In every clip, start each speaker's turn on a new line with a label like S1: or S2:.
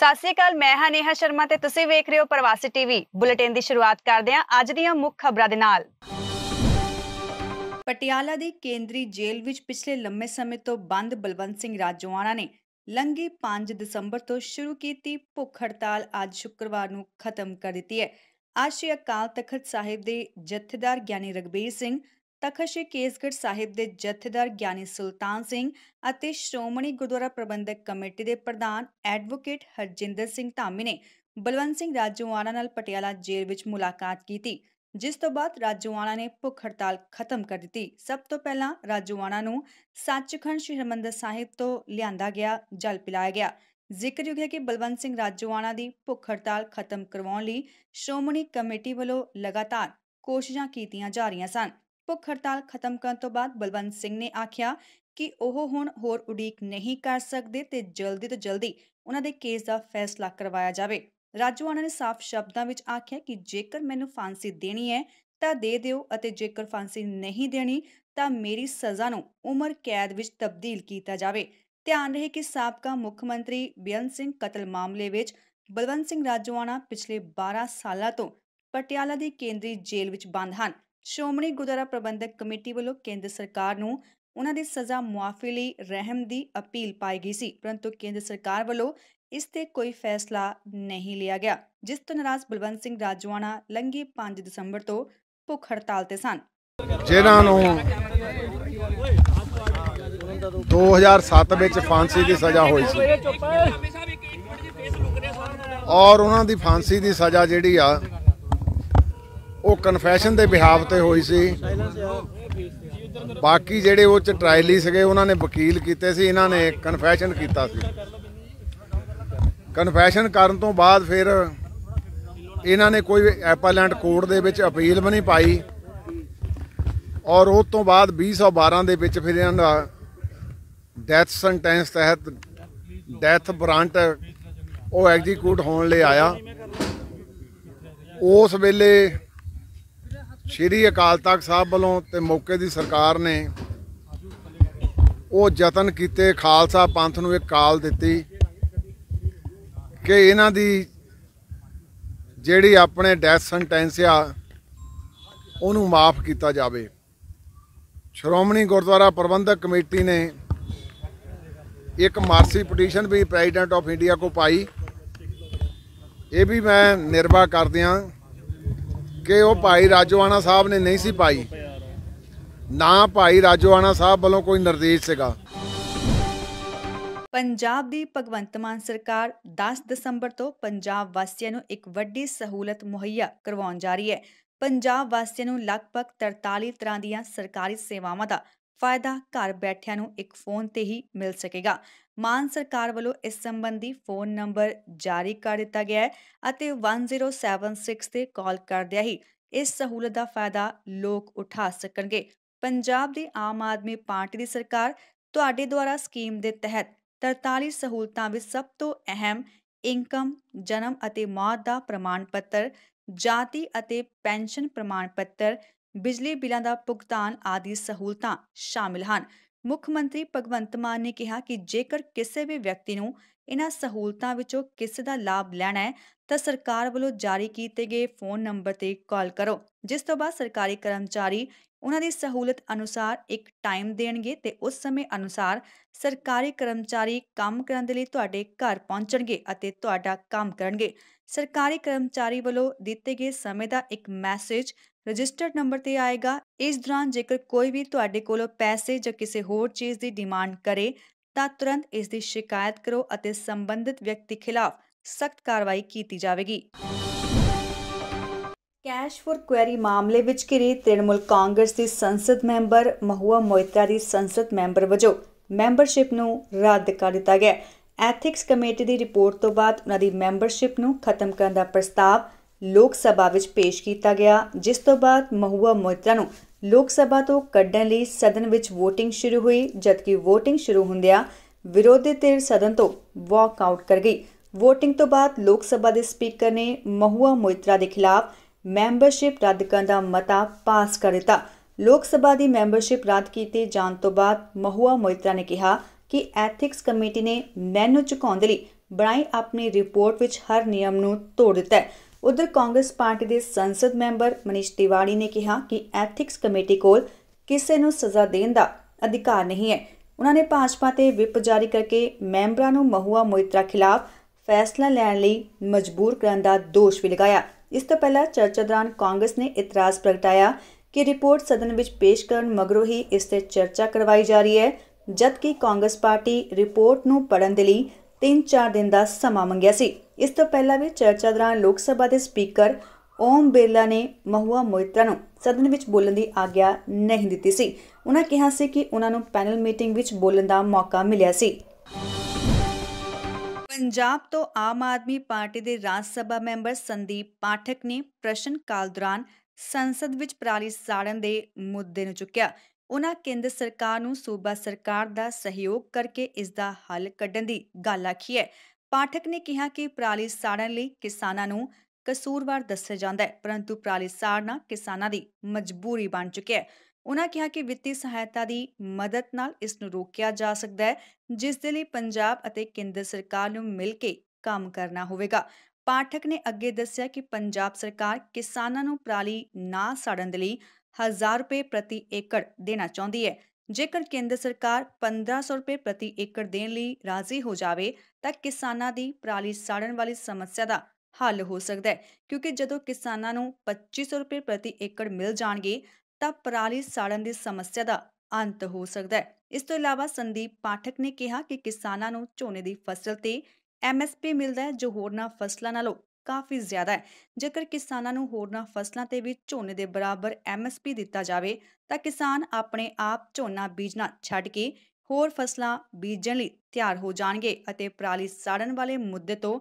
S1: ਸਤਿ ਸ੍ਰੀ ਅਕਾਲ ਮੈਂ ਹਾਂ ਨੇਹਾ ਸ਼ਰਮਾ ਤੇ ਤੁਸੀਂ ਵੇਖ ਰਹੇ ਹੋ ਪ੍ਰਵਾਸੀ ਟੀਵੀ ਬੁਲੇਟਿਨ ਦੀ ਸ਼ੁਰੂਆਤ ਕਰਦੇ ਹਾਂ ਅੱਜ ਦੀਆਂ ਮੁੱਖ ਖਬਰਾਂ ਦੇ ਨਾਲ ਪਟਿਆਲਾ ਦੀ ਕੇਂਦਰੀ ਜੇਲ੍ਹ ਵਿੱਚ ਪਿਛਲੇ ਲੰਮੇ ਸਮੇਂ ਤੋਂ ਬੰਦ ਬਲਵੰਤ ਸਿੰਘ ਰਾਜੋਆਣਾ ਨੇ ਲੰਘੇ 5 ਦਸੰਬਰ ਤੋਂ ਸ਼ੁਰੂ ਕੀਤੀ ਭੁੱਖ ਹੜਤਾਲ ਅੱਜ ਸ਼ੁੱਕਰਵਾਰ ਨੂੰ ਖਤਮ ਕਰ ਦਿੱਤੀ ਹੈ ਅੱਜ ਕਾਲ ਅਕਾਲ ਤਖਤ ਸਾਹਿਬ ਦੇ ਜਥੇਦਾਰ ਗਿਆਨੀ ਰਗਬੀਰ ਸਿੰਘ ਤਖਤ ਸ੍ਰੀ ਕੇਸਗੜ੍ਹ ਸਾਹਿਬ ਦੇ ਜਥੇਦਾਰ ਗਿਆਨੀ ਸੁਲਤਾਨ ਸਿੰਘ ਅਤੇ ਸ਼੍ਰੋਮਣੀ ਗੁਰਦੁਆਰਾ ਪ੍ਰਬੰਧਕ ਕਮੇਟੀ ਦੇ ਪ੍ਰਧਾਨ ਐਡਵੋਕੇਟ ਹਰਜਿੰਦਰ ਸਿੰਘ ਧਾਮੀ ਨੇ ਬਲਵੰਤ ਸਿੰਘ ਰਾਜੂਆਣਾ ਨਾਲ ਪਟਿਆਲਾ ਜੇਲ੍ਹ ਵਿੱਚ ਮੁਲਾਕਾਤ ਕੀਤੀ ਜਿਸ ਤੋਂ ਬਾਅਦ ਰਾਜੂਆਣਾ ਨੇ ਭੁੱਖ ਹੜਤਾਲ ਖਤਮ ਕਰ ਦਿੱਤੀ ਸਭ ਤੋਂ ਪਹਿਲਾਂ ਰਾਜੂਆਣਾ ਨੂੰ ਸੱਚਖੰਡ ਸ਼੍ਰੀ ਹਰਮੰਦਰ ਸਾਹਿਬ ਤੋਂ ਲਿਆਂਦਾ ਗਿਆ ਜਲ ਪਿਲਾਇਆ ਗਿਆ ਜ਼ਿਕਰਯੋਗ ਹੈ ਕਿ ਬਲਵੰਤ ਸਿੰਘ ਰਾਜੂਆਣਾ ਦੀ ਭੁੱਖ ਹੜਤਾਲ ਖਤਮ ਕਰਵਾਉਣ ਲਈ ਸ਼੍ਰੋਮਣੀ ਕਮੇਟੀ ਵੱਲੋਂ ਲਗਾਤਾਰ ਕੋਸ਼ਿਸ਼ਾਂ ਕੀਤੀਆਂ ਜਾ ਰਹੀਆਂ ਸਨ ਭੁੱਖ ਹੜਤਾਲ ਖਤਮ ਕਰਨ ਤੋਂ ਬਾਅਦ ਬਲਵੰਤ ਸਿੰਘ ਨੇ ਆਖਿਆ ਕਿ ਉਹ ਹੁਣ ਹੋਰ ਉਡੀਕ ਨਹੀਂ ਕਰ ਸਕਦੇ ਤੇ ਜਲਦੀ ਤੋਂ ਜਲਦੀ ਉਹਨਾਂ ਦੇ ਕੇਸ ਦਾ ਫੈਸਲਾ ਕਰਵਾਇਆ ਜਾਵੇ ਰਾਜੂਆਣਾ ਨੇ ਸਾਫ਼ ਸ਼ਬਦਾਂ ਵਿੱਚ ਆਖਿਆ ਕਿ ਜੇਕਰ ਮੈਨੂੰ ਫਾਂਸੀ ਦੇਣੀ ਹੈ ਤਾਂ ਦੇ ਦਿਓ ਅਤੇ ਜੇਕਰ ਫਾਂਸੀ ਨਹੀਂ ਦੇਣੀ ਤਾਂ ਮੇਰੀ ਸਜ਼ਾ ਨੂੰ ਉਮਰ ਕੈਦ ਵਿੱਚ ਤਬਦੀਲ ਕੀਤਾ ਜਾਵੇ ਧਿਆਨ ਰਹੇ ਕਿ ਸਾਬਕਾ ਮੁੱਖ ਮੰਤਰੀ ਬਿਆਨ ਸਿੰਘ ਕਤਲ ਮਾਮਲੇ ਵਿੱਚ ਬਲਵੰਤ ਸਿੰਘ ਰਾਜੂਆਣਾ ਪਿਛਲੇ 12 ਸਾਲਾਂ ਤੋਂ ਪਟਿਆਲਾ ਦੀ ਕੇਂਦਰੀ ਜੇਲ੍ਹ ਵਿੱਚ ਬੰਦ ਹਨ ਸ਼੍ਰੋਮਣੀ ਗੁਰਦੁਆਰਾ ਪ੍ਰਬੰਧਕ ਕਮੇਟੀ ਵੱਲੋਂ ਕੇਂਦਰ ਸਰਕਾਰ ਨੂੰ ਉਹਨਾਂ ਦੀ ਸਜ਼ਾ ਮੁਆਫੀ ਲਈ ਰਹਿਮ ਦੀ ਅਪੀਲ ਪਾਈ ਗਈ ਸੀ ਪਰੰਤੂ ਕੇਂਦਰ ਸਰਕਾਰ ਵੱਲੋਂ ਇਸ ਤੇ ਕੋਈ ਫੈਸਲਾ ਨਹੀਂ ਲਿਆ ਗਿਆ ਜਿਸ ਤੋਂ ਨਾਰਾਜ਼ ਬਲਵੰਤ ਸਿੰਘ ਰਾਜਵਾਨਾ ਲੰਗੀ 5 ਦਸੰਬਰ ਤੋਂ ਭੁੱਖ ਹੜਤਾਲ ਤੇ ਸਨ ਜਿਨ੍ਹਾਂ ਨੂੰ
S2: 2007 ਵਿੱਚ ਫਾਂਸੀ ਦੀ ਸਜ਼ਾ ਹੋਈ ਸੀ ਔਰ ਉਹਨਾਂ ਦੀ ਫਾਂਸੀ ਦੀ ਸਜ਼ਾ ਜਿਹੜੀ ਆ ਉਹ ਕਨਫੈਸ਼ਨ ਦੇ ਬਿਹਾਵ ਤੇ ਹੋਈ ਸੀ ਬਾਕੀ ਜਿਹੜੇ ਉਹ ਚ ਟ੍ਰਾਇਲੀ ਸੀਗੇ ਉਹਨਾਂ ਨੇ ਵਕੀਲ ਕੀਤੇ ਸੀ ਇਹਨਾਂ ਨੇ ਕਨਫੈਸ਼ਨ ਕੀਤਾ ਸੀ ਕਨਫੈਸ਼ਨ ਕਰਨ ਤੋਂ ਬਾਅਦ ਫਿਰ ਇਹਨਾਂ ਨੇ ਕੋਈ ਐਪਲੈਂਟ ਕੋਰਟ ਦੇ ਵਿੱਚ ਅਪੀਲ ਵੀ ਨਹੀਂ ਪਾਈ ਔਰ ਉਸ ਤੋਂ ਬਾਅਦ 2012 ਦੇ ਵਿੱਚ ਫਿਰ ਇਹਨਾਂ ਦਾ ਡੈਥ ਸੈਂਟੈਂਸ ਤਹਿਤ ਡੈਥ ਬ੍ਰਾਂਟ ਉਹ ਐਗਜ਼ੀਕਿਊਟ ਹੋਣ ਲਈ ਆਇਆ ਉਸ ਵੇਲੇ ਸ਼੍ਰੀ ਅਕਾਲ ਤਖਤ ਸਾਹਿਬ ਵੱਲੋਂ ਤੇ ਮੌਕੇ ਦੀ ਸਰਕਾਰ ਨੇ ਉਹ ਯਤਨ ਕੀਤੇ ਖਾਲਸਾ ਪੰਥ ਨੂੰ ਇੱਕ ਕਾਲ ਦਿੱਤੀ ਕਿ ਇਹਨਾਂ ਦੀ ਜਿਹੜੀ ਆਪਣੇ ਡੈਥ ਸੈਂਟੈਂਸ ਆ ਉਹਨੂੰ ਮਾਫ ਕੀਤਾ ਜਾਵੇ ਸ਼੍ਰੋਮਣੀ ਗੁਰਦੁਆਰਾ ਪ੍ਰਬੰਧਕ ਕਮੇਟੀ ਨੇ ਇੱਕ ਮਾਰਸੀ ਪਟੀਸ਼ਨ ਵੀ ਪ੍ਰੈਜ਼ੀਡੈਂਟ ਆਫ ਇੰਡੀਆ ਕੋ ਪਾਈ ਇਹ ਵੀ ਮੈਂ ਨਿਰਵਾ ਕਰਦਿਆਂ ਕਿ ਉਹ ਭਾਈ ਰਾਜੋਆਣਾ ਸਾਹਿਬ ਨੇ ਨਹੀਂ ਸੀ ਪਾਈ ਨਾ ਭਾਈ ਰਾਜੋਆਣਾ ਸਾਹਿਬ ਵੱਲੋਂ ਕੋਈ ਨਿਰਦੇਸ਼ ਸੀਗਾ
S1: ਪੰਜਾਬ ਦੀ ਭਗਵੰਤ ਮਾਨ ਸਰਕਾਰ 10 ਦਸੰਬਰ ਤੋਂ ਪੰਜਾਬ ਵਾਸੀਆਂ ਨੂੰ ਇੱਕ ਵੱਡੀ ਸਹੂਲਤ ਮੁਹੱਈਆ ਕਰਵਾਉਣ ਜਾ ਰਹੀ ਹੈ ਪੰਜਾਬ ਵਾਸੀਆਂ ਨੂੰ ਲਗਭਗ 43 ਤਰ੍ਹਾਂ ਦੀਆਂ ਸਰਕਾਰੀ ਸੇਵਾਵਾਂ ਦਾ ਫਾਇਦਾ ਘਰ ਬੈਠਿਆਂ ਨੂੰ ਇੱਕ ਫੋਨ ਤੇ ਹੀ ਮਿਲ ਸਕੇਗਾ ਮਾਨ ਸਰਕਾਰ ਵੱਲੋਂ ਇਸ ਸੰਬੰਧੀ ਫੋਨ ਨੰਬਰ ਜਾਰੀ ਕਰ ਦਿੱਤਾ ਗਿਆ ਹੈ ਅਤੇ 1076 ਤੇ ਕਾਲ ਕਰਦਿਆ ਹੀ ਇਸ ਸਹੂਲਤ ਦਾ ਫਾਇਦਾ ਲੋਕ ਉਠਾ ਸਕਣਗੇ ਪੰਜਾਬ ਦੀ ਆਮ ਆਦਮੀ ਪਾਰਟੀ ਦੀ ਸਰਕਾਰ ਤੁਹਾਡੇ ਦੁਆਰਾ ਸਕੀਮ ਦੇ ਤਹਿਤ 43 ਸਹੂਲਤਾਂ ਵਿੱਚ ਸਭ ਤੋਂ ਅਹਿਮ ਇਨਕਮ ਜਨਮ ਅਤੇ ਮੌਤ ਦਾ ਪ੍ਰਮਾਣ ਪੱਤਰ ਜਾਤੀ ਅਤੇ ਪੈਨਸ਼ਨ ਪ੍ਰਮਾਣ ਪੱਤਰ ਬਿਜਲੀ ਬਿੱਲਾਂ ਦਾ ਭੁਗਤਾਨ ਆਦਿ ਸਹੂਲਤਾਂ ਸ਼ਾਮਿਲ ਹਨ ਮੁੱਖ ਮੰਤਰੀ ਭਗਵੰਤ ਮਾਨ ਨੇ ਕਿਹਾ ਕਿ ਜੇਕਰ ਕਿਸੇ ਵੀ ਵਿਅਕਤੀ ਨੂੰ ਇਹਨਾਂ ਸਹੂਲਤਾਂ ਵਿੱਚੋਂ ਕਿਸੇ ਦਾ ਲਾਭ ਲੈਣਾ ਹੈ ਤਾਂ ਸਰਕਾਰ ਵੱਲੋਂ ਜਾਰੀ ਕੀਤੇ ਗਏ ਫੋਨ ਨੰਬਰ ਤੇ ਕਾਲ ਕਰੋ ਜਿਸ ਤੋਂ ਬਾਅਦ ਸਰਕਾਰੀ ਕਰਮਚਾਰੀ ਉਹਨਾਂ ਦੀ ਸਹੂਲਤ ਅਨੁਸਾਰ ਇੱਕ ਟਾਈਮ ਦੇਣਗੇ ਤੇ ਉਸ ਸਮੇਂ ਅਨੁਸਾਰ ਸਰਕਾਰੀ ਕਰਮਚਾਰੀ ਕੰਮ ਕਰਨ ਦੇ ਲਈ ਤੁਹਾਡੇ ਘਰ ਪਹੁੰਚਣਗੇ ਅਤੇ ਤੁਹਾਡਾ ਕੰਮ ਕਰਨਗੇ ਸਰਕਾਰੀ ਕਰਮਚਾਰੀ ਵੱਲੋਂ ਦਿੱਤੇ ਗਏ ਸਮੇਂ ਦਾ ਇੱਕ ਮੈਸੇਜ ਰਜਿਸਟਰਡ ਨੰਬਰ ਤੇ ਆਏਗਾ ਇਸ ਦੌਰਾਨ ਜੇਕਰ ਕੋਈ ਵੀ ਤੁਹਾਡੇ ਕੋਲੋਂ ਪੈਸੇ ਜਾਂ ਕਿਸੇ ਹੋਰ ਚੀਜ਼ ਦੀ ਡਿਮਾਂਡ ਕਰੇ ਤਾਂ ਤੁਰੰਤ ਇਸ ਦੀ ਸ਼ਿਕਾਇਤ ਕਰੋ ਅਤੇ ਸੰਬੰਧਿਤ ਵਿਅਕਤੀ ਖਿਲਾਫ ਸਖਤ ਕਾਰਵਾਈ ਕੀਤੀ ਜਾਵੇਗੀ ਕੈਸ਼ ਫੋਰ ਕੁਐਰੀ ਮਾਮਲੇ ਵਿੱਚ ਘਿਰੀ ਤ੍ਰਿਣਮੂਲ ਕਾਂਗਰਸ ਦੀ ਸੰਸਦ ਮੈਂਬਰ ਮਹੂਆ ਮੋਇਤਰਾ ਦੀ ਸੰਸਦ ਮੈਂਬਰ ਵਜੋਂ ਮੈਂਬਰਸ਼ਿਪ ਨੂੰ ਰੱਦ ਕਰ ਦਿੱਤਾ ਗਿਆ ਐਥਿਕਸ ਕਮੇਟੀ ਦੀ ਰਿਪੋਰਟ ਤੋਂ ਬਾਅਦ ਉਹਨਾਂ ਦੀ ਮੈਂਬਰਸ਼ਿਪ ਨੂੰ ਖਤਮ ਕਰਨ ਦਾ ਪ੍ਰਸਤਾਵ ਲੋਕ ਸਭਾ ਵਿੱਚ ਪੇਸ਼ ਕੀਤਾ ਗਿਆ ਜਿਸ ਤੋਂ ਬਾਅਦ ਮਹੂਆ ਮੋਇਤਰਾ ਨੂੰ ਲੋਕ ਸਭਾ ਤੋਂ ਕੱਢਣ ਲਈ ਸਦਨ ਵਿੱਚ VOTING ਸ਼ੁਰੂ ਹੋਈ ਜਦਕਿ VOTING ਸ਼ੁਰੂ ਹੁੰਦਿਆਂ ਵਿਰੋਧੀ ਧਿਰ ਸਦਨ ਤੋਂ ਵਾਕ ਆਊਟ ਕਰ ਗਈ VOTING ਤੋਂ ਬਾਅਦ ਲੋਕ ਸਭਾ ਦੇ ਸਪੀਕਰ ਨੇ ਮਹੂਆ ਮੋਇਤਰਾ ਦੇ ਖਿਲਾਫ ਮੈਂਬਰਸ਼ਿਪ ਰੱਦ ਕਰਨ ਦਾ ਮਤਾ ਪਾਸ ਕਰ ਦਿੱਤਾ ਲੋਕ ਸਭਾ ਦੀ ਮੈਂਬਰਸ਼ਿਪ ਰੱਦ ਕੀਤੇ ਜਾਣ ਤੋਂ ਬਾਅਦ ਮਹੂਆ ਮੋਇਤਰਾ ਨੇ ਕਿਹਾ ਕਿ ਐਥਿਕਸ ਕਮੇਟੀ ਨੇ ਮੈਨੂੰ ਝੁਕਾਉਣ ਦੇ ਲਈ ਬਣਾਈ ਆਪਣੀ ਰਿਪੋਰਟ ਵਿੱਚ ਹਰ ਨਿਯਮ ਨੂੰ ਤੋੜ ਦਿੱਤਾ ਹੈ ਉਧਰ ਕਾਂਗਰਸ ਪਾਰਟੀ ਦੇ ਸੰਸਦ ਮੈਂਬਰ ਮਨੀਸ਼ ਤਿਵਾੜੀ ਨੇ ਕਿਹਾ ਕਿ ਐਥਿਕਸ ਕਮੇਟੀ ਕੋਲ ਕਿਸੇ ਨੂੰ ਸਜ਼ਾ ਦੇਣ ਦਾ ਅਧਿਕਾਰ ਨਹੀਂ ਹੈ ਉਹਨਾਂ ਨੇ ਭਾਜਪਾ ਤੇ ਵਿਪ ਜਾਰੀ ਕਰਕੇ ਮੈਂਬਰਾਂ ਨੂੰ ਮਹੂਆ ਮੋਇਤਰਾ ਖਿਲਾਫ ਫੈਸਲਾ ਲੈਣ ਲਈ ਮਜਬੂਰ ਕਰਨ ਦਾ ਦੋਸ਼ ਵੀ ਲਗਾਇਆ ਇਸ ਤੋਂ ਪਹਿਲਾਂ ਚਰਚਾ ਦੌਰਾਨ ਕਾਂਗਰਸ ਨੇ ਇਤਰਾਜ਼ ਪ੍ਰਗਟਾਇਆ ਕਿ ਰਿਪੋਰਟ ਸਦਨ ਵਿੱਚ ਪੇਸ਼ ਕਰਨ ਮਗਰੋਂ ਹੀ ਇਸ ਤੇ ਚਰਚਾ ਕਰਵਾਈ ਜਾ ਰਹੀ ਹੈ ਜਦਕਿ ਕਾਂਗਰਸ ਪਾਰਟੀ ਰਿਪੋਰਟ ਨੂੰ ਪੜਨ ਦੇ ਲਈ 3-4 ਦਿਨ ਦਾ ਸਮਾਂ ਮੰਗਿਆ ਸੀ ਇਸ ਤੋਂ ਪਹਿਲਾਂ ਵੀ ਚਰਚਾ ਦੌਰਾਨ ਲੋਕ ਸਭਾ ਦੇ ਸਪੀਕਰ ਓਮ ਬੇਲਾ ਨੇ ਮਹੂਆ ਮੋਇਤਰਾ ਨੂੰ ਸਦਨ ਵਿੱਚ ਬੋਲਣ ਦੀ ਆਗਿਆ ਨਹੀਂ ਦਿੱਤੀ ਸੀ ਉਹਨਾਂ ਕਿਹਾ ਸੀ ਕਿ ਉਹਨਾਂ ਨੂੰ ਪੈਨਲ ਮੀਟਿੰਗ ਵਿੱਚ ਬੋਲਣ ਦਾ ਮੌਕਾ ਮਿਲਿਆ ਸੀ ਪੰਜਾਬ ਤੋਂ ਆਮ ਆਦਮੀ ਪਾਰਟੀ ਦੇ ਰਾਜ ਸਭਾ ਮੈਂਬਰ ਸੰਦੀਪ ਪਾਠਕ ਨੇ ਪ੍ਰਸ਼ਨ ਕਾਲ ਦੌਰਾਨ ਸੰਸਦ ਵਿੱਚ ਪ੍ਰਾਲੀ ਸਾੜਨ ਦੇ ਮੁੱਦੇ ਨੂੰ ਚੁੱਕਿਆ ਉਹਨਾਂ ਕੇਂਦਰ ਸਰਕਾਰ ਨੂੰ ਸੂਬਾ ਸਰਕਾਰ ਦਾ ਸਹਿਯੋਗ ਕਰਕੇ ਇਸ ਦਾ ਹੱਲ ਕੱਢਣ ਦੀ ਗੱਲ ਆਖੀ ਹੈ ਪਾਠਕ ਨੇ ਕਿਹਾ ਕਿ ਪ੍ਰਾਲੀ ਸਾੜਨ ਲਈ ਕਿਸਾਨਾਂ ਨੂੰ ਕਸੂਰਵਾਰ ਦੱਸਿਆ ਜਾਂਦਾ ਹੈ ਪਰੰਤੂ ਪ੍ਰਾਲੀ ਸਾੜਨਾ ਕਿਸਾਨਾਂ ਦੀ ਮਜਬੂਰੀ ਬਣ ਚੁੱਕਿਆ ਹੈ ਉਹਨਾਂ ਕਿਹਾ ਕਿ ਵਿੱਤੀ ਸਹਾਇਤਾ ਦੀ ਮਦਦ ਨਾਲ ਇਸ ਨੂੰ ਰੋਕਿਆ ਜਾ ਸਕਦਾ ਹੈ ਜਿਸ ਦੇ ਲਈ ਪੰਜਾਬ ਅਤੇ ਕੇਂਦਰ ਸਰਕਾਰ ਨੂੰ ਮਿਲ ਕੇ ਕੰਮ ਕਰਨਾ ਹੋਵੇਗਾ ਪਾਠਕ ਨੇ ਅੱਗੇ ਦੱਸਿਆ ਕਿ ਪੰਜਾਬ ਸਰਕਾਰ ਕਿਸਾਨਾਂ ਨੂੰ ਪ੍ਰਾਲੀ ਨਾ ਸਾੜਨ ਦੇ ਲਈ 1000 ਰੁਪਏ ਪ੍ਰਤੀ ਏਕੜ ਦੇਣਾ ਚਾਹੁੰਦੀ ਹੈ ਜੇਕਰ ਕੇਂਦਰ ਸਰਕਾਰ 1500 ਰੁਪਏ ਪ੍ਰਤੀ ਏਕੜ ਦੇਣ ਲਈ ਰਾਜ਼ੀ ਹੋ ਜਾਵੇ ਤਾਂ ਕਿਸਾਨਾਂ ਦੀ ਪਰਾਲੀ ਸਾੜਨ ਵਾਲੀ ਸਮੱਸਿਆ ਦਾ ਹੱਲ ਹੋ ਸਕਦਾ ਹੈ ਕਿਉਂਕਿ ਜਦੋਂ ਕਿਸਾਨਾਂ ਨੂੰ 2500 ਰੁਪਏ ਪ੍ਰਤੀ ਏਕੜ ਮਿਲ ਜਾਣਗੇ ਤਾਂ ਪਰਾਲੀ ਸਾੜਨ ਦੀ ਸਮੱਸਿਆ ਦਾ ਅੰਤ ਹੋ ਸਕਦਾ ਹੈ ਇਸ ਤੋਂ ਇਲਾਵਾ ਸੰਦੀਪ ਪਾਠਕ ਨੇ ਕਿਹਾ ਕਿ ਕਿਸਾਨਾਂ ਨੂੰ ਝੋਨੇ ਦੀ ਫਸਲ ਤੇ ਐਮਐਸਪੀ ਮਿਲਦਾ ਹੈ ਜੋ ਹੋਰਨਾਂ ਫਸਲਾਂ ਨਾਲੋਂ ਕਾਫੀ ਜ਼ਿਆਦਾ ਹੈ ਜੇਕਰ ਕਿਸਾਨਾਂ ਨੂੰ ਹੋਰਨਾਂ ਫਸਲਾਂ ਤੇ ਵੀ ਝੋਨੇ ਦੇ ਬਰਾਬਰ ਐਮਐਸਪੀ ਦਿੱਤਾ ਜਾਵੇ ਤਾਂ ਕਿਸਾਨ ਆਪਣੇ ਆਪ ਝੋਨਾ ਬੀਜਣਾ ਛੱਡ ਕੇ ਹੋਰ ਫਸਲਾਂ ਬੀਜਣ ਲਈ ਤਿਆਰ ਹੋ ਜਾਣਗੇ ਅਤੇ ਪਰਾਲੀ ਸਾੜਨ ਵਾਲੇ ਮੁੱਦੇ ਤੋਂ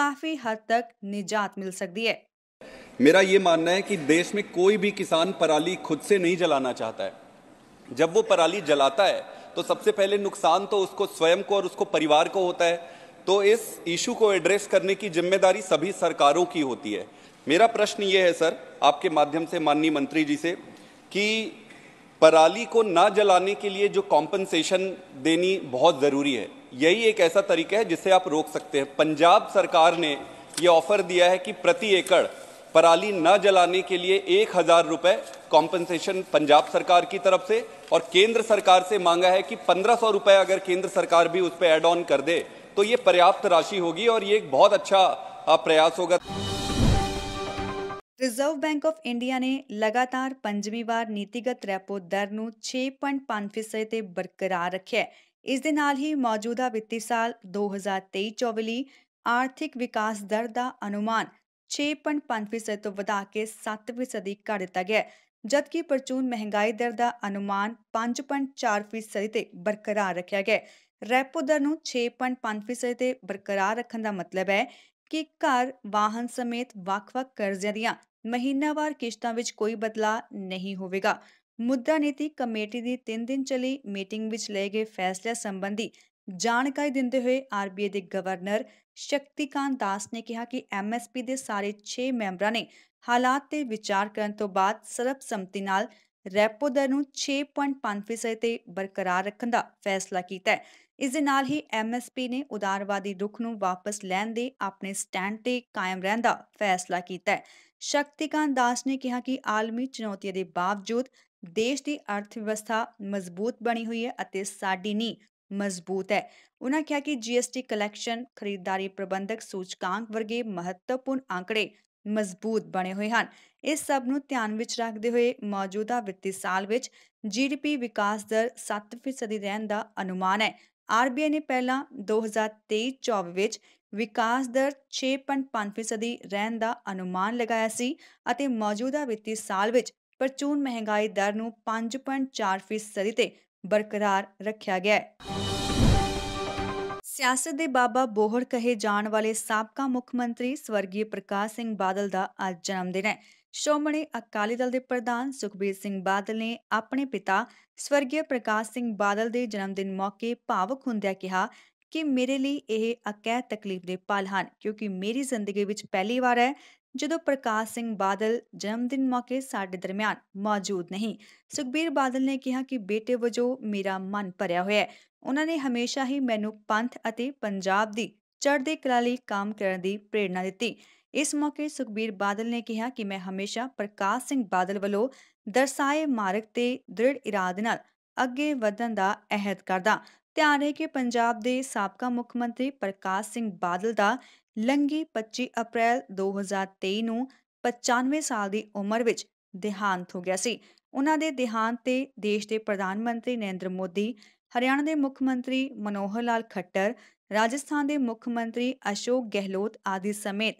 S1: ਕਾਫੀ ਹੱਦ ਤੱਕ ਨਿਜਾਤ ਮਿਲ ਸਕਦੀ है मेरा ये मानना है कि देश में कोई भी किसान पराली खुद से नहीं जलाना चाहता है जब वो पराली जलाता है तो सबसे पहले नुकसान तो उसको स्वयं को और उसको परिवार को होता है तो इस इशू को एड्रेस करने की जिम्मेदारी सभी सरकारों की होती है मेरा प्रश्न ये है सर आपके माध्यम से माननीय मंत्री जी से कि पराली को ना जलाने के लिए जो कॉम्पनसेशन देनी बहुत ज़रूरी है यही एक ऐसा तरीका है जिसे आप रोक सकते हैं पंजाब सरकार ने ये ऑफर दिया है कि प्रति एकड़ पराली न जलाने के लिए एक हज़ार रुपये कॉम्पनसेशन पंजाब सरकार की तरफ से और केंद्र सरकार से मांगा है कि पंद्रह सौ रुपये अगर केंद्र सरकार भी उस पर एड ऑन कर दे तो ये पर्याप्त राशि होगी और ये एक बहुत अच्छा प्रयास होगा रिजर्व बैंक ऑफ इंडिया ने लगातार ਪੰਜਵੀਂ बार नीतिगत रेपो दर ਨੂੰ 6.5% ਤੇ ਬਰਕਰਾਰ ਰੱਖਿਆ ਹੈ ਇਸ ਦੇ ਨਾਲ ਹੀ ਮੌਜੂਦਾ ਵਿੱਤੀ ਸਾਲ 2023-24 ਲਈ ਆਰਥਿਕ ਵਿਕਾਸ ਦਰ ਦਾ ਅਨੁਮਾਨ 6.5% ਤੋਂ ਵਧਾ ਕੇ 7% ਕਰ ਦਿੱਤਾ ਗਿਆ ਜਦਕਿ ਪਰਚੂਨ ਮਹਿੰਗਾਈ ਦਰ ਦਾ ਅਨੁਮਾਨ 5.4% ਤੇ ਬਰਕਰਾਰ ਰੱਖਿਆ ਗਿਆ ਰੈਪੋ ਦਰ ਨੂੰ 6.5% ਤੇ ਬਰਕਰਾਰ ਰੱਖਣ ਦਾ ਮਤਲਬ ਹੈ ਕਿ ਘਰ ਵਾਹਨ ਸਮੇਤ ਵੱਖ-ਵੱਖ ਕਰਜ਼ਿਆਂ ਦੀਆਂ ਮਹੀਨਾਵਾਰ ਕਿਸ਼ਤਾਂ ਵਿੱਚ ਕੋਈ ਬਦਲਾ ਨਹੀਂ ਹੋਵੇਗਾ ਮੁੱਦਾ ਨੀਤੀ ਕਮੇਟੀ ਦੀ 3 ਦਿਨ ਚੱਲੀ ਮੀਟਿੰਗ ਵਿੱਚ ਲਏ ਗਏ ਫੈਸਲੇ ਸੰਬੰਧੀ ਜਾਣਕਾਰੀ ਦਿੰਦੇ ਹੋਏ ਆਰਬੀਆਈ ਦੇ ਗਵਰਨਰ ਸ਼ਕਤੀਕਾਂਤ ਦਾਸ ਨੇ ਕਿਹਾ ਕਿ ਐਮਐਸਪੀ ਦੇ ਸਾਰੇ 6 ਮੈਂਬਰਾਂ ਨੇ ਹਾਲਾਤ ਤੇ ਵਿਚਾਰ ਕਰਨ ਤੋਂ ਬਾਅਦ ਸਰਬਸੰਮਤੀ ਨਾਲ ਰੈਪੋ ਦਰ ਨੂੰ 6.5% ਤੇ ਬਰਕਰਾਰ ਰੱਖਣ ਦਾ ਫੈਸਲਾ ਕੀਤਾ ਹੈ ਇਸ ਦੇ ਨਾਲ ਹੀ ਐਮਐਸਪੀ ਨੇ ਉਦਾਰਵਾਦੀ ਰੁਖ ਨੂੰ ਵਾਪਸ ਲੈਣ ਦੇ ਆਪਣੇ ਸਟੈਂਡ ਤੇ ਕਾਇਮ ਰਹਿਣ ਦਾ ਫੈਸਲਾ ਕੀਤਾ ਹੈ ਸ਼ਕਤੀਕਾਂਤ ਦਾਸ ਨੇ ਕਿਹਾ ਕਿ ਆਲਮੀ ਚੁਣੌਤੀਆਂ ਦੇ ਬਾਵਜੂਦ ਦੇਸ਼ ਦੀ ਅਰਥ ਵਿਵਸਥਾ ਮਜ਼ਬੂਤ ਬਣੀ ਹੋਈ ਹੈ ਅਤੇ ਸਾਡੀ ਨੀ ਮਜ਼ਬੂਤ ਹੈ ਉਹਨਾਂ ਕਿਹਾ ਕਿ ਜੀਐਸਟੀ ਕਲੈਕਸ਼ਨ ਖਰੀਦਦਾਰੀ ਪ੍ਰਬੰਧਕ ਸੂਚਕਾਂਕ ਵਰਗੇ ਮਹੱਤਵਪੂਰਨ ਆંકੜੇ ਮਜ਼ਬੂਤ ਬਣੇ ਹੋਏ ਹਨ ਇਸ ਸਭ ਨੂੰ ਧਿਆਨ ਵਿੱਚ ਰੱਖਦੇ ਹੋਏ ਮੌਜੂਦਾ ਵਿੱਤੀ ਸਾਲ ਵਿੱਚ ਜੀਡੀਪੀ ਵਿਕਾਸ ਦਰ 7% ਰਹਿਣ ਦਾ ਅਨੁਮਾਨ ਹੈ ਆਰਬੀਆਈ ਨੇ ਪਹਿਲਾਂ 2023-24 ਵਿੱਚ ਵਿਕਾਸ ਦਰ 6.5% ਰਹਿਣ ਦਾ ਅਨੁਮਾਨ ਲਗਾਇਆ ਸੀ ਅਤੇ ਮੌਜੂਦਾ ਵਿੱਤੀ ਸਾਲ ਵਿੱਚ ਪਰਚੂਨ ਮਹਿੰਗਾਈ ਦਰ ਨੂੰ 5.4% ਤੇ ਬਰਕਰਾਰ ਰੱਖਿਆ ਗਿਆ ਹੈ। ਸਿਆਸਤ ਦੇ ਬਾਬਾ ਬੋਹੜ ਕਹੇ ਜਾਣ ਵਾਲੇ ਸਾਬਕਾ ਮੁੱਖ ਮੰਤਰੀ ਸਵਰਗੀ ਪ੍ਰਕਾਸ਼ ਸਿੰਘ ਬਾਦਲ ਦਾ ਅੱਜ ਜਨਮ ਦਿਨ ਹੈ। ਸ਼ੋਮਣੀ ਅਕਾਲੀ ਦਲ ਦੇ ਪ੍ਰਧਾਨ ਸੁਖਬੀਰ ਸਿੰਘ ਬਾਦਲ ਨੇ ਆਪਣੇ ਪਿਤਾ ਸਵਰਗੀ ਪ੍ਰਕਾਸ਼ ਸਿੰਘ ਬਾਦਲ ਦੇ ਜਨਮ ਦਿਨ ਮੌਕੇ ਭਾਵੁਕ ਹੁੰਦਿਆਂ ਕਿਹਾ ਕਿ ਮੇਰੇ ਲਈ ਇਹ ਅਕਹਿ ਤਕਲੀਫ ਦੇ ਪਲ ਹਨ ਕਿਉਂਕਿ ਮੇਰੀ ਜ਼ਿੰਦਗੀ ਵਿੱਚ ਪਹਿਲੀ ਵਾਰ ਹੈ ਜਦੋਂ ਪ੍ਰਕਾਸ਼ ਸਿੰਘ ਬਾਦਲ ਜਨਮ ਦਿਨ ਮੌਕੇ ਸਾਡੇ ਦਰਮਿਆਨ ਮੌਜੂਦ ਨਹੀਂ ਸੁਖਬੀਰ ਬਾਦਲ ਨੇ ਕਿਹਾ ਕਿ ਬੇਟੇ ਵਜੋਂ ਮੇਰਾ ਮਨ ਭਰਿਆ ਹੋਇਆ ਹੈ ਉਹਨਾਂ ਨੇ ਹਮੇਸ਼ਾ ਹੀ ਮੈਨੂੰ ਪੰਥ ਅਤੇ ਪੰਜਾਬ ਦੀ ਚੜ੍ਹਦੇ ਕਲਾ ਲਈ ਕੰਮ ਕਰਨ ਦੀ ਪ੍ਰੇਰਣਾ ਦਿੱਤੀ ਇਸ ਮੌਕੇ ਸੁਖਬੀਰ ਬਾਦਲ ਨੇ ਕਿਹਾ ਕਿ ਮੈਂ ਹਮੇਸ਼ਾ ਪ੍ਰਕਾਸ਼ ਸਿੰਘ ਬਾਦਲ ਵੱਲੋਂ ਦਰਸਾਏ ਮਾਰਗ ਤੇ ਦ੍ਰਿੜ ਇਰਾਦੇ ਨਾਲ ਅੱਗੇ ਵਧਣ ਦਾ ਅਹਿਦ ਕਰਦਾ ਧਿਆਨ ਹੈ ਕਿ ਪੰਜਾਬ ਦੇ ਸਾਬਕਾ ਮੁੱਖ ਮੰਤਰੀ ਪ੍ਰਕਾਸ਼ ਸਿੰਘ ਬਾਦਲ ਦਾ ਲੰਗੀ 25 ਅਪ੍ਰੈਲ 2023 ਨੂੰ 95 ਸਾਲ ਦੀ ਉਮਰ ਵਿੱਚ ਦੇਹਾਂਤ ਹੋ ਗਿਆ ਸੀ ਉਹਨਾਂ ਦੇ ਦੇਹਾਂਤ ਤੇ ਦੇਸ਼ ਦੇ ਪ੍ਰਧਾਨ ਮੰਤਰੀ ਨਰਿੰਦਰ ਮੋਦੀ ਹਰਿਆਣਾ ਦੇ ਮੁੱਖ ਮੰਤਰੀ ਮਨੋਹਰ ਲਾਲ ਖੱਟਰ ਰਾਜਸਥਾਨ ਦੇ ਮੁੱਖ ਮੰਤਰੀ ਅਸ਼ੋਕ ਗਹਿਲੋਤ ਆਦਿ ਸਮੇਤ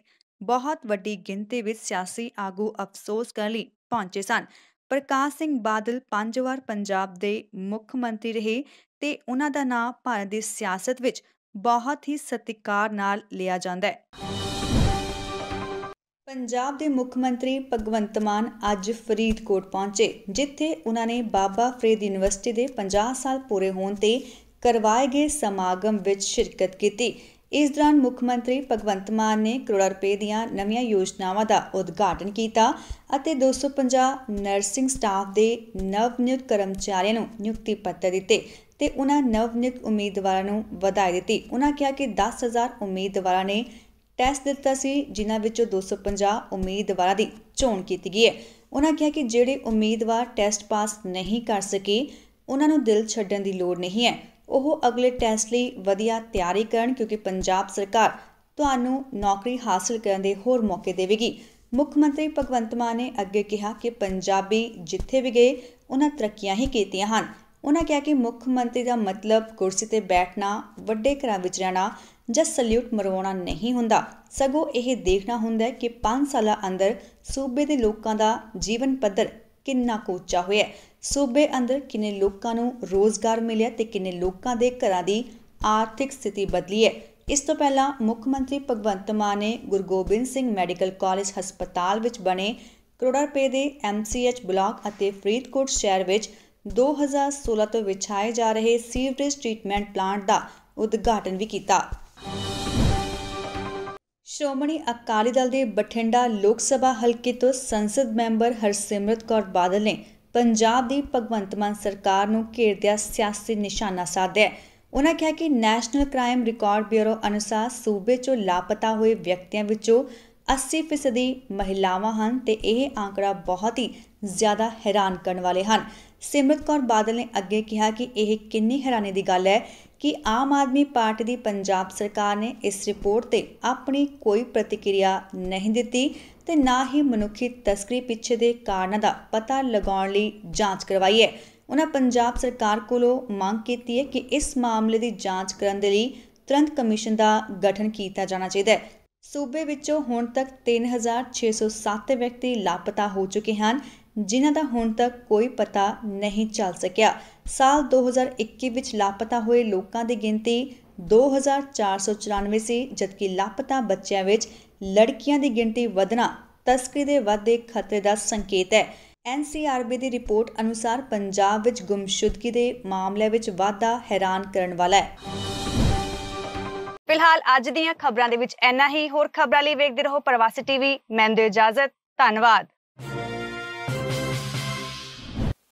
S1: ਬਹੁਤ ਵੱਡੀ ਗਿਣਤੀ ਵਿੱਚ ਸਿਆਸੀ ਆਗੂ ਅਫਸੋਸ ਕਰਨ ਲਈ ਪਹੁੰਚੇ ਸਨ ਪ੍ਰਕਾਸ਼ ਸਿੰਘ ਬਾਦਲ ਪੰਜ ਵਾਰ ਪੰਜਾਬ ਦੇ ਮੁੱਖ ਮੰਤਰੀ ਰਹੇ ਤੇ ਉਹਨਾਂ ਦਾ ਨਾਮ ਭਾਰਤ ਦੀ ਸਿਆਸਤ ਵਿੱਚ ਬਹੁਤ ਹੀ ਸਤਿਕਾਰ ਨਾਲ ਲਿਆ ਜਾਂਦਾ ਹੈ ਪੰਜਾਬ ਦੇ ਮੁੱਖ ਮੰਤਰੀ ਭਗਵੰਤ ਮਾਨ ਅੱਜ ਫਰੀਦਕੋਟ ਪਹੁੰਚੇ ਜਿੱਥੇ ਉਹਨਾਂ ਨੇ ਬਾਬਾ ਫਰੀਦ ਯੂਨੀਵਰਸਿਟੀ ਦੇ 50 ਸਾਲ ਪੂਰੇ ਹੋਣ ਤੇ ਕਰਵਾਏ ਗਏ ਸਮਾਗਮ ਵਿੱਚ ਸ਼ਿਰਕਤ ਕੀਤੀ ਇਸ ਦੌਰਾਨ ਮੁੱਖ ਮੰਤਰੀ ਭਗਵੰਤ ਮਾਨ ਨੇ ਕਰੋੜਾਂ ਰੁਪਏ ਦੀਆਂ ਨਵੀਆਂ ਯੋਜਨਾਵਾਂ ਦਾ ਉਦਘਾਟਨ ਕੀਤਾ ਅਤੇ 250 ਨਰਸਿੰਗ ਸਟਾਫ ਦੇ ਨਵ ਨਿਯੁਕਤ ਕਰਮਚਾਰੀਆਂ ਨੂੰ ਨਿਯੁਕਤੀ ਪੱਤਰ ਦਿੱਤੇ ਤੇ ਉਹਨਾਂ ਨਿਯੁਕਤ ਉਮੀਦਵਾਰਾਂ ਨੂੰ ਵਧਾਈ ਦਿੱਤੀ ਉਹਨਾਂ ਕਿਹਾ ਕਿ 10000 ਉਮੀਦਵਾਰਾਂ ਨੇ ਟੈਸਟ ਦਿੱਤਾ ਸੀ ਜਿਨ੍ਹਾਂ ਵਿੱਚੋਂ 250 ਉਮੀਦਵਾਰਾਂ ਦੀ ਚੋਣ ਕੀਤੀ ਗਈ ਹੈ ਉਹਨਾਂ ਕਿਹਾ ਕਿ ਜਿਹੜੇ ਉਮੀਦਵਾਰ ਟੈਸਟ ਪਾਸ ਨਹੀਂ ਕਰ ਸਕੇ ਉਹਨਾਂ ਨੂੰ ਦਿਲ ਛੱਡਣ ਦੀ ਲੋੜ ਨਹੀਂ ਹੈ ਉਹ ਅਗਲੇ ਟੈਸਟ ਲਈ ਵਧੀਆ ਤਿਆਰੀ ਕਰਨ ਕਿਉਂਕਿ ਪੰਜਾਬ ਸਰਕਾਰ ਤੁਹਾਨੂੰ ਨੌਕਰੀ ਹਾਸਲ ਕਰਨ ਦੇ ਹੋਰ ਮੌਕੇ ਦੇਵੇਗੀ ਮੁੱਖ ਮੰਤਰੀ ਭਗਵੰਤ ਮਾਨ ਨੇ ਅੱਗੇ ਕਿਹਾ ਕਿ ਪੰਜਾਬੀ ਜਿੱਥੇ ਵੀ ਗਏ ਉਹਨਾਂ ਤਰੱਕੀਆਂ ਹੀ ਕੀਤੀਆਂ ਹਨ ਉਹਨਾਂ ਕਿਹਾ ਕਿ ਮੁੱਖ ਮੰਤਰੀ ਦਾ ਮਤਲਬ ਕੁਰਸੀ ਤੇ ਬੈਠਣਾ ਵੱਡੇ ਘਰਾਂ ਵਿੱਚ ਰਹਿਣਾ ਜਾਂ ਸਲੂਟ ਮਰਵਾਉਣਾ ਨਹੀਂ ਹੁੰਦਾ ਸਗੋਂ ਇਹ ਦੇਖਣਾ ਹੁੰਦਾ ਹੈ ਕਿ 5 ਸਾਲਾਂ ਅੰਦਰ ਸੂਬੇ ਦੇ ਲੋਕਾਂ ਦਾ ਜੀਵਨ ਪੱਧਰ ਕਿੰਨਾ ਕੋਚਾ ਹੋਇਆ ਹੈ ਸੂਬੇ ਅੰਦਰ ਕਿੰਨੇ ਲੋਕਾਂ ਨੂੰ ਰੋਜ਼ਗਾਰ ਮਿਲਿਆ ਤੇ ਕਿੰਨੇ ਲੋਕਾਂ ਦੇ ਘਰਾਂ ਦੀ ਆਰਥਿਕ ਸਥਿਤੀ ਬਦਲੀ ਹੈ ਇਸ ਤੋਂ ਪਹਿਲਾਂ ਮੁੱਖ ਮੰਤਰੀ ਭਗਵੰਤ ਮਾਨ ਨੇ ਗੁਰਗੋਬਿੰਦ ਸਿੰਘ ਮੈਡੀਕਲ ਕਾਲਜ ਹਸਪਤਾਲ ਵਿੱਚ ਬਣੇ ਕਰੋੜਾ ਰੁਪਏ ਦੇ ਐਮਸੀਐਚ ਬਲਾਕ ਅਤੇ ਫਰੀਦਕੋਟ ਸ਼ਹਿਰ ਵਿੱਚ 2016 ਤੋਂ ਵਿਛਾਏ ਜਾ ਰਹੇ ਸੀਵਰੇਜ ਟ੍ਰੀਟਮੈਂਟ ਪਲਾਂਟ ਦਾ ਉਦਘਾਟਨ ਵੀ ਕੀਤਾ ਸ਼੍ਰੋਮਣੀ ਅਕਾਲੀ ਦਲ ਦੇ ਬਠਿੰਡਾ ਲੋਕ ਸਭਾ ਹਲਕੇ ਤੋਂ ਸੰਸਦ ਮੈਂਬਰ ਹਰਸਿਮਰਤ ਕੌਰ ਬਾਦਲ ਨੇ ਪੰਜਾਬ ਦੀ ਭਗਵੰਤ ਮਾਨ ਸਰਕਾਰ ਨੂੰ ਘੇਰਦਿਆ ਸਿਆਸੀ ਨਿਸ਼ਾਨਾ ਸਾਧਿਆ ਉਹਨਾਂ ਕਿਹਾ ਕਿ ਨੈਸ਼ਨਲ ਕ੍ਰਾਈਮ ਰਿਕਾਰਡ ਬਿਊਰੋ ਅਨੁਸਾਰ ਸੂਬੇ 'ਚੋਂ ਲਾਪਤਾ ਹੋਏ ਵਿਅਕਤੀਆਂ ਵਿੱਚੋਂ 80% ਮਹਿਲਾਵਾਂ ਹਨ ਤੇ ਇਹ ਆંકੜਾ ਬਹੁਤ ਹੀ ਜ਼ਿਆਦਾ ਹੈਰਾਨ ਕਰਨ ਵਾਲੇ ਹਨ ਸਿਮਰਤ ਕੌਰ ਬਾਦਲ ਨੇ ਅੱਗੇ ਕਿਹਾ ਕਿ ਇਹ ਕਿੰਨੀ ਹੈਰਾਨੀ ਦੀ ਗੱਲ ਹੈ ਕਿ ਆਮ ਆਦਮੀ ਪਾਰਟੀ ਦੀ ਪੰਜਾਬ ਸਰਕਾਰ ਨੇ ਇਸ ਰਿਪੋਰਟ ਤੇ ਆਪਣੀ ਕੋਈ ਪ੍ਰਤੀਕਿਰਿਆ ਨਹੀਂ ਦਿੱਤੀ ਤੇ ਨਾ ਹੀ ਮਨੁੱਖੀ ਤਸਕਰੀ ਪਿੱਛੇ ਦੇ ਕਾਰਨਾਂ ਦਾ ਪਤਾ ਲਗਾਉਣ ਲਈ ਜਾਂਚ ਕਰਵਾਈ ਹੈ ਉਹਨਾਂ ਪੰਜਾਬ ਸਰਕਾਰ ਕੋਲੋਂ ਮੰਗ ਕੀਤੀ ਹੈ ਕਿ ਇਸ ਮਾਮਲੇ ਦੀ ਜਾਂਚ ਕਰਨ ਦੇ ਲਈ ਤੁਰੰਤ ਕਮਿਸ਼ਨ ਦਾ ਗਠਨ ਕੀਤਾ ਜਾਣਾ ਚਾਹੀਦਾ ਹੈ ਸੂਬੇ ਵਿੱਚੋਂ ਹੁਣ ਤੱਕ 3607 ਵਿਅਕਤੀ ਲਾਪਤਾ ਹੋ ਚੁੱਕੇ ਹਨ ਜਿਨ੍ਹਾਂ ਦਾ ਹੁਣ ਤੱਕ ਕੋਈ ਪਤਾ ਨਹੀਂ ਚੱਲ ਸਕਿਆ ਸਾਲ 2021 ਵਿੱਚ ਲਾਪਤਾ ਹੋਏ ਲੋਕਾਂ ਦੀ ਗਿਣਤੀ 2494 ਸੀ ਜਦਕਿ ਲਾਪਤਾ ਬੱਚਿਆਂ ਵਿੱਚ ਲੜਕੀਆਂ ਦੀ ਗਿਣਤੀ ਵਧਣਾ ਤਸਕਰੀ ਦੇ ਵਾਧੇ ਖਤਰੇ ਦਾ ਸੰਕੇਤ ਹੈ ਐਨਸੀਆਰਬੀ ਦੀ ਰਿਪੋਰਟ ਅਨੁਸਾਰ ਪੰਜਾਬ ਵਿੱਚ ਗੁੰਮਸ਼ੁਦਗੀ ਦੇ ਮਾਮਲੇ ਵਿੱਚ ਵਾਧਾ ਹੈਰਾਨ ਕਰਨ ਵਾਲਾ ਹੈ ਫਿਲਹਾਲ ਅੱਜ ਦੀਆਂ ਖਬਰਾਂ ਦੇ ਵਿੱਚ ਇੰਨਾ ਹੀ ਹੋਰ ਖਬਰਾਂ ਲਈ ਵੇਖਦੇ ਰਹੋ ਪ੍ਰਵਾਸੀ ਟੀਵੀ ਮੈਂ ਦਿਓ ਇਜਾਜ਼ਤ ਧੰਨਵਾਦ